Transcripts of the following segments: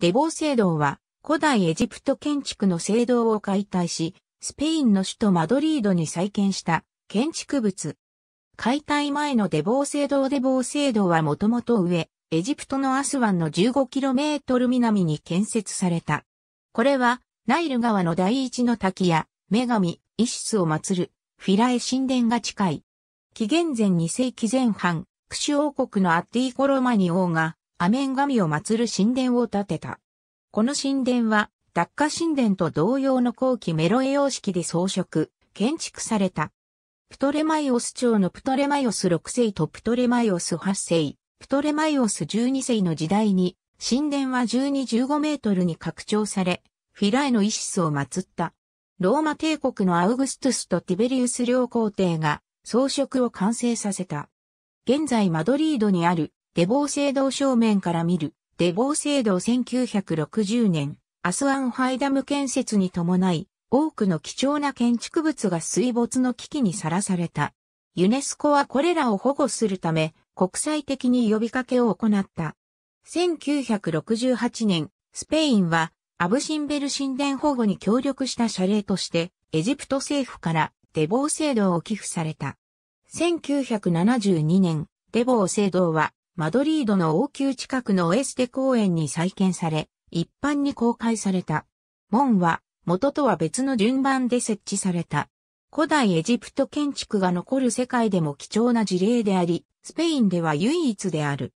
デボー聖堂は古代エジプト建築の聖堂を解体し、スペインの首都マドリードに再建した建築物。解体前のデボー聖堂デボー聖堂はもともと上、エジプトのアスワンの 15km 南に建設された。これは、ナイル川の第一の滝や、女神、イシスを祀る、フィラエ神殿が近い。紀元前2世紀前半、クシュ王国のアッティコロマニ王が、アメン神を祀る神殿を建てた。この神殿は、ダッカ神殿と同様の後期メロエ様式で装飾、建築された。プトレマイオス朝のプトレマイオス6世とプトレマイオス8世、プトレマイオス12世の時代に、神殿は12-15メートルに拡張され、フィラエのイシスを祀った。ローマ帝国のアウグストゥスとティベリウス両皇帝が装飾を完成させた。現在マドリードにあるデボー制度正面から見る、デボー制度1960年、アスワンハイダム建設に伴い、多くの貴重な建築物が水没の危機にさらされた。ユネスコはこれらを保護するため、国際的に呼びかけを行った。1968年、スペインは、アブシンベル神殿保護に協力した謝礼として、エジプト政府からデボー制度を寄付された。1972年、デボー制度はマドリードの王宮近くのオエステ公園に再建され、一般に公開された。門は、元とは別の順番で設置された。古代エジプト建築が残る世界でも貴重な事例であり、スペインでは唯一である。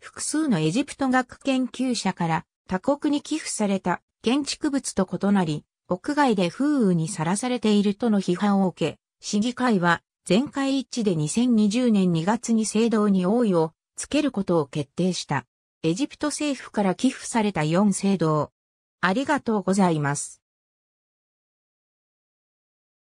複数のエジプト学研究者から他国に寄付された建築物と異なり、屋外で風雨にさらされているとの批判を受け、市議会は全会一致で2020年2月に制度に応意をつけることを決定した。エジプト政府から寄付された4聖堂。ありがとうございます。